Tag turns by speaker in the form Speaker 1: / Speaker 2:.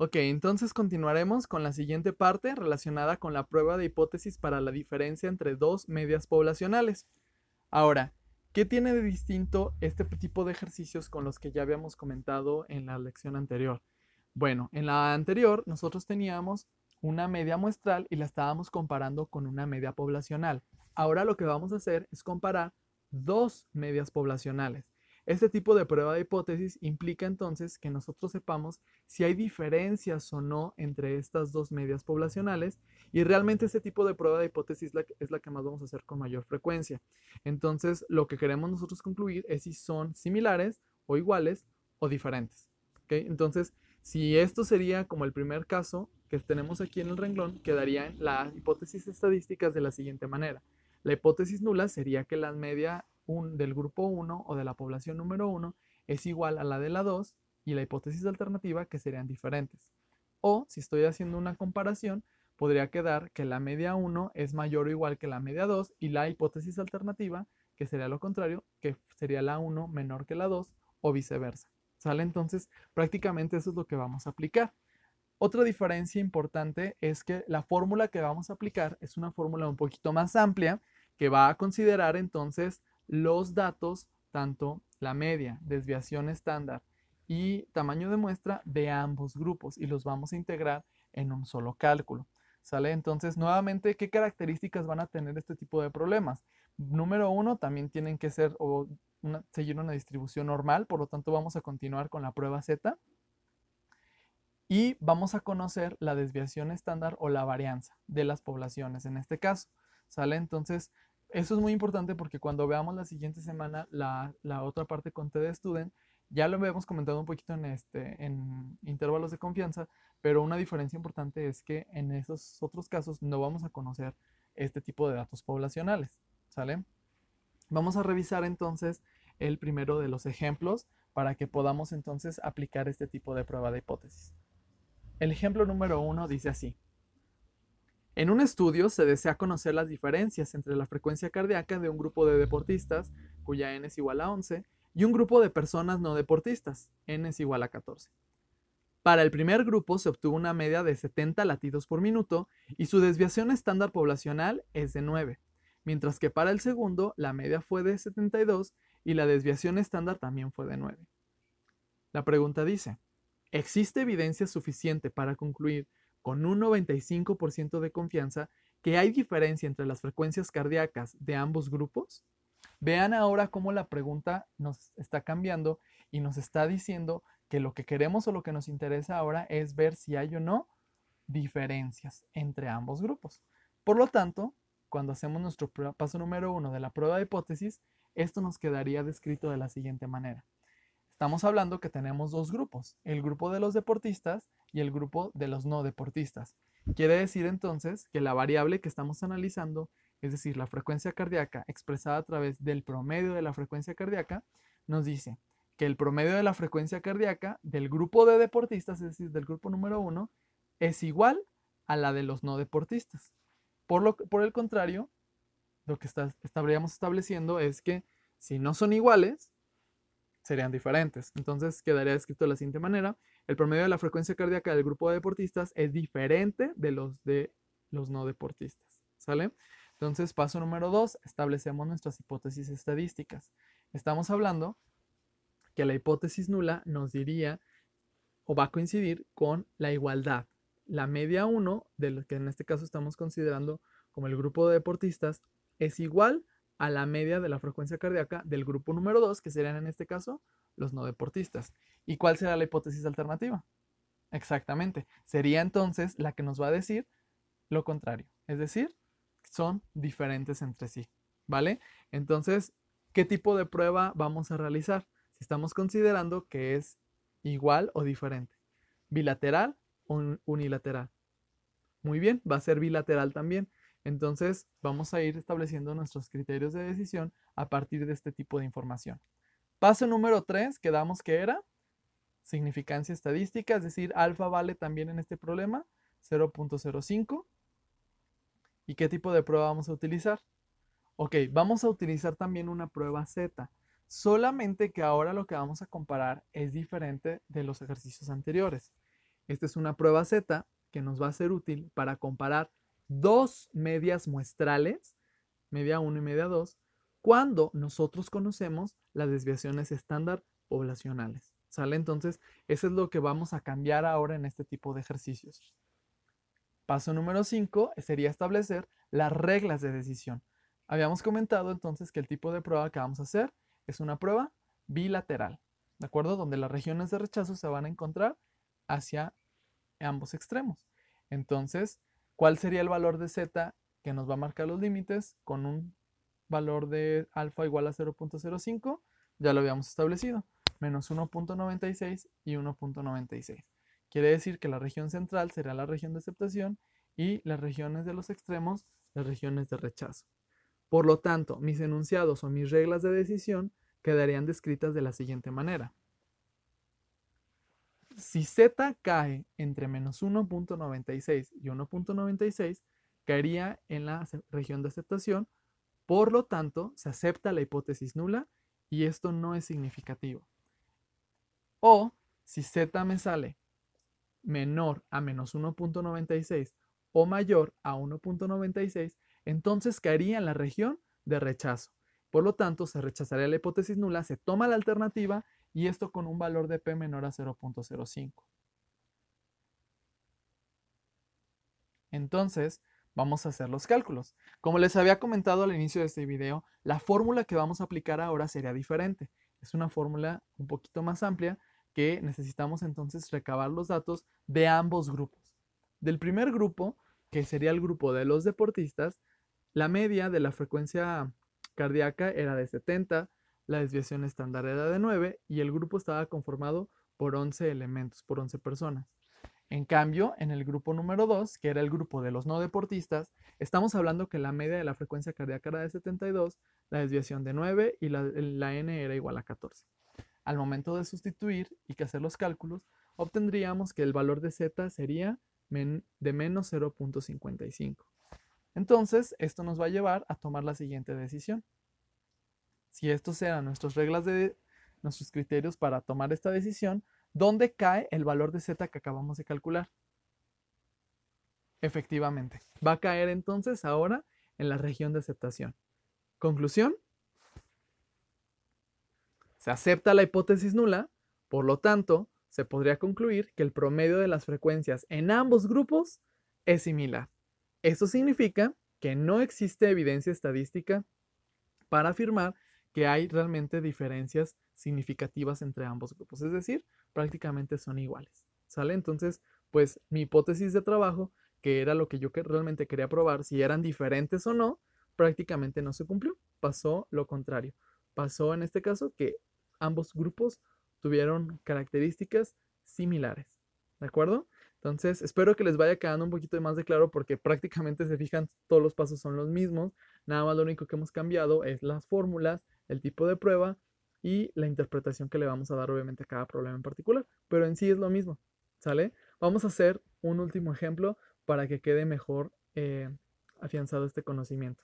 Speaker 1: Ok, entonces continuaremos con la siguiente parte relacionada con la prueba de hipótesis para la diferencia entre dos medias poblacionales. Ahora, ¿qué tiene de distinto este tipo de ejercicios con los que ya habíamos comentado en la lección anterior? Bueno, en la anterior nosotros teníamos una media muestral y la estábamos comparando con una media poblacional. Ahora lo que vamos a hacer es comparar dos medias poblacionales. Este tipo de prueba de hipótesis implica entonces que nosotros sepamos si hay diferencias o no entre estas dos medias poblacionales y realmente este tipo de prueba de hipótesis es la que más vamos a hacer con mayor frecuencia. Entonces lo que queremos nosotros concluir es si son similares o iguales o diferentes. Entonces si esto sería como el primer caso que tenemos aquí en el renglón, quedarían las hipótesis estadísticas de la siguiente manera. La hipótesis nula sería que las media del grupo 1 o de la población número 1 es igual a la de la 2 y la hipótesis alternativa que serían diferentes. O si estoy haciendo una comparación, podría quedar que la media 1 es mayor o igual que la media 2 y la hipótesis alternativa, que sería lo contrario, que sería la 1 menor que la 2 o viceversa. ¿Sale? Entonces, prácticamente eso es lo que vamos a aplicar. Otra diferencia importante es que la fórmula que vamos a aplicar es una fórmula un poquito más amplia que va a considerar entonces los datos, tanto la media, desviación estándar y tamaño de muestra de ambos grupos y los vamos a integrar en un solo cálculo. ¿Sale? Entonces, nuevamente, ¿qué características van a tener este tipo de problemas? Número uno, también tienen que ser o seguir una distribución normal, por lo tanto vamos a continuar con la prueba Z y vamos a conocer la desviación estándar o la varianza de las poblaciones en este caso. ¿Sale? Entonces, eso es muy importante porque cuando veamos la siguiente semana la, otra parte con TD Student, ya lo habíamos comentado un poquito en, este, en intervalos de confianza, pero una diferencia importante es que en esos otros casos no vamos a conocer este tipo de datos poblacionales, ¿sale? Vamos a revisar entonces el primero de los ejemplos para que podamos entonces aplicar este tipo de prueba de hipótesis. El ejemplo número uno dice así. En un estudio se desea conocer las diferencias entre la frecuencia cardíaca de un grupo de deportistas, cuya n es igual a 11, y un grupo de personas no deportistas, n es igual a 14. Para el primer grupo se obtuvo una media de 70 latidos por minuto y su desviación estándar poblacional es de 9, mientras que para el segundo la media fue de 72 y la desviación estándar también fue de 9. La pregunta dice, ¿existe evidencia suficiente para concluir con un 95% de confianza que hay diferencia entre las frecuencias cardíacas de ambos grupos? Vean ahora cómo la pregunta nos está cambiando y nos está diciendo que lo que queremos o lo que nos interesa ahora es ver si hay o no diferencias entre ambos grupos. Por lo tanto, cuando hacemos nuestro paso número uno de la prueba de hipótesis, esto nos quedaría descrito de la siguiente manera. Estamos hablando que tenemos dos grupos, el grupo de los deportistas y el grupo de los no deportistas. Quiere decir entonces que la variable que estamos analizando, es decir, la frecuencia cardíaca expresada a través del promedio de la frecuencia cardíaca, nos dice que el promedio de la frecuencia cardíaca del grupo de deportistas, es decir, del grupo número uno, es igual a la de los no deportistas. Por, lo, por el contrario, lo que estaríamos estableciendo es que si no son iguales, serían diferentes. Entonces quedaría escrito de la siguiente manera. El promedio de la frecuencia cardíaca del grupo de deportistas es diferente de los de los no deportistas. ¿Sale? Entonces, paso número dos, establecemos nuestras hipótesis estadísticas. Estamos hablando que la hipótesis nula nos diría o va a coincidir con la igualdad, la media 1 de lo que en este caso estamos considerando como el grupo de deportistas es igual a, a la media de la frecuencia cardíaca del grupo número 2, que serían en este caso los no deportistas. ¿Y cuál será la hipótesis alternativa? Exactamente, sería entonces la que nos va a decir lo contrario, es decir, son diferentes entre sí, ¿vale? Entonces, ¿qué tipo de prueba vamos a realizar? Si estamos considerando que es igual o diferente, bilateral o unilateral. Muy bien, va a ser bilateral también. Entonces, vamos a ir estableciendo nuestros criterios de decisión a partir de este tipo de información. Paso número 3, quedamos que era significancia estadística, es decir, alfa vale también en este problema 0.05. ¿Y qué tipo de prueba vamos a utilizar? Ok, vamos a utilizar también una prueba Z, solamente que ahora lo que vamos a comparar es diferente de los ejercicios anteriores. Esta es una prueba Z que nos va a ser útil para comparar dos medias muestrales, media 1 y media 2, cuando nosotros conocemos las desviaciones estándar poblacionales. ¿Sale? Entonces, eso es lo que vamos a cambiar ahora en este tipo de ejercicios. Paso número 5 sería establecer las reglas de decisión. Habíamos comentado entonces que el tipo de prueba que vamos a hacer es una prueba bilateral, ¿de acuerdo? Donde las regiones de rechazo se van a encontrar hacia ambos extremos. Entonces, ¿Cuál sería el valor de z que nos va a marcar los límites con un valor de alfa igual a 0.05? Ya lo habíamos establecido, menos 1.96 y 1.96. Quiere decir que la región central será la región de aceptación y las regiones de los extremos las regiones de rechazo. Por lo tanto, mis enunciados o mis reglas de decisión quedarían descritas de la siguiente manera si Z cae entre menos 1.96 y 1.96, caería en la región de aceptación, por lo tanto, se acepta la hipótesis nula y esto no es significativo. O si Z me sale menor a menos 1.96 o mayor a 1.96, entonces caería en la región de rechazo. Por lo tanto, se rechazaría la hipótesis nula, se toma la alternativa y esto con un valor de P menor a 0.05. Entonces, vamos a hacer los cálculos. Como les había comentado al inicio de este video, la fórmula que vamos a aplicar ahora sería diferente. Es una fórmula un poquito más amplia que necesitamos entonces recabar los datos de ambos grupos. Del primer grupo, que sería el grupo de los deportistas, la media de la frecuencia cardíaca era de 70, la desviación estándar era de 9 y el grupo estaba conformado por 11 elementos, por 11 personas. En cambio, en el grupo número 2, que era el grupo de los no deportistas, estamos hablando que la media de la frecuencia cardíaca era de 72, la desviación de 9 y la, n era igual a 14. Al momento de sustituir y que hacer los cálculos, obtendríamos que el valor de z sería de menos 0.55. Entonces, esto nos va a llevar a tomar la siguiente decisión si estos eran nuestras reglas de nuestros criterios para tomar esta decisión, ¿dónde cae el valor de z que acabamos de calcular? Efectivamente, va a caer entonces ahora en la región de aceptación. Conclusión, se acepta la hipótesis nula, por lo tanto, se podría concluir que el promedio de las frecuencias en ambos grupos es similar. Eso significa que no existe evidencia estadística para afirmar que hay realmente diferencias significativas entre ambos grupos, es decir, prácticamente son iguales, ¿sale? Entonces, pues mi hipótesis de trabajo, que era lo que yo realmente quería probar, si eran diferentes o no, prácticamente no se cumplió, pasó lo contrario, pasó en este caso que ambos grupos tuvieron características similares, ¿de acuerdo? Entonces, espero que les vaya quedando un poquito más de claro porque prácticamente se fijan, todos los pasos son los mismos, nada más lo único que hemos cambiado es las fórmulas el tipo de prueba y la interpretación que le vamos a dar obviamente a cada problema en particular, pero en sí es lo mismo, ¿sale? Vamos a hacer un último ejemplo para que quede mejor eh, afianzado este conocimiento.